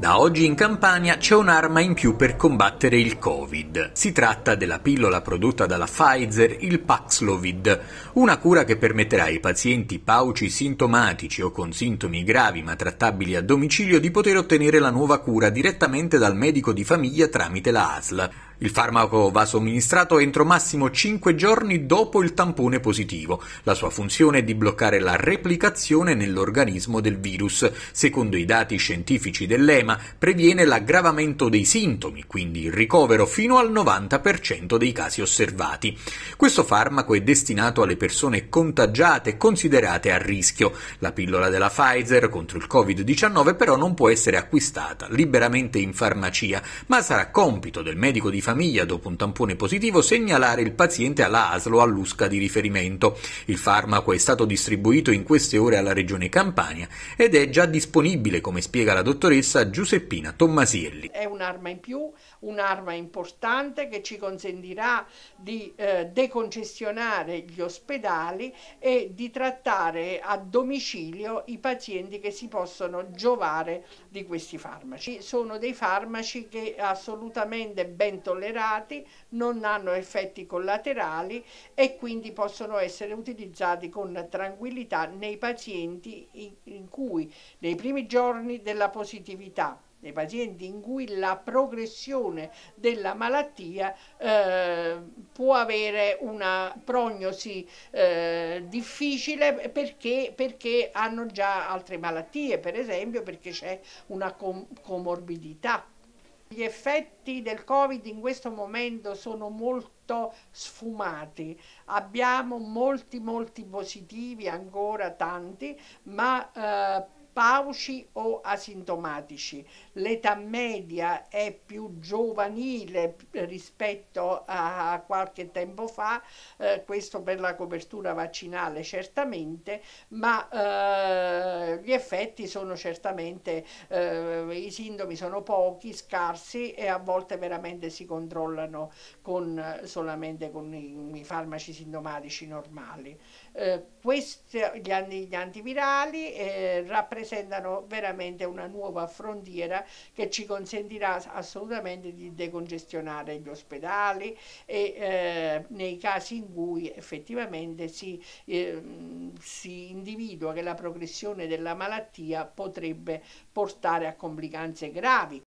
Da oggi in Campania c'è un'arma in più per combattere il Covid. Si tratta della pillola prodotta dalla Pfizer, il Paxlovid, una cura che permetterà ai pazienti pauci sintomatici o con sintomi gravi ma trattabili a domicilio di poter ottenere la nuova cura direttamente dal medico di famiglia tramite la ASL. Il farmaco va somministrato entro massimo 5 giorni dopo il tampone positivo. La sua funzione è di bloccare la replicazione nell'organismo del virus. Secondo i dati scientifici dell'EMA, previene l'aggravamento dei sintomi, quindi il ricovero fino al 90% dei casi osservati. Questo farmaco è destinato alle persone contagiate considerate a rischio. La pillola della Pfizer contro il Covid-19 però non può essere acquistata liberamente in farmacia, ma sarà compito del medico di famiglia dopo un tampone positivo segnalare il paziente alla ASL o all'USCA di riferimento. Il farmaco è stato distribuito in queste ore alla Regione Campania ed è già disponibile, come spiega la dottoressa Giuseppina Tommasielli. È un'arma in più, un'arma importante che ci consentirà di eh, deconcessionare gli ospedali e di trattare a domicilio i pazienti che si possono giovare di questi farmaci. Sono dei farmaci che assolutamente ben tollerati tollerati, non hanno effetti collaterali e quindi possono essere utilizzati con tranquillità nei pazienti in cui nei primi giorni della positività nei pazienti in cui la progressione della malattia eh, può avere una prognosi eh, difficile perché, perché, hanno già altre malattie, per esempio perché c'è una com comorbidità. Gli effetti del Covid in questo momento sono molto sfumati, abbiamo molti molti positivi, ancora tanti, ma eh, Fauci o asintomatici. L'età media è più giovanile rispetto a qualche tempo fa, eh, questo per la copertura vaccinale certamente, ma eh, gli effetti sono certamente, eh, i sintomi sono pochi, scarsi e a volte veramente si controllano con, solamente con i, i, farmaci sintomatici normali. Eh, questi, gli, gli antivirali eh, rappresentano rappresentano veramente una nuova frontiera che ci consentirà assolutamente di decongestionare gli ospedali e eh, nei casi in cui effettivamente si, eh, si individua che la progressione della malattia potrebbe portare a complicanze gravi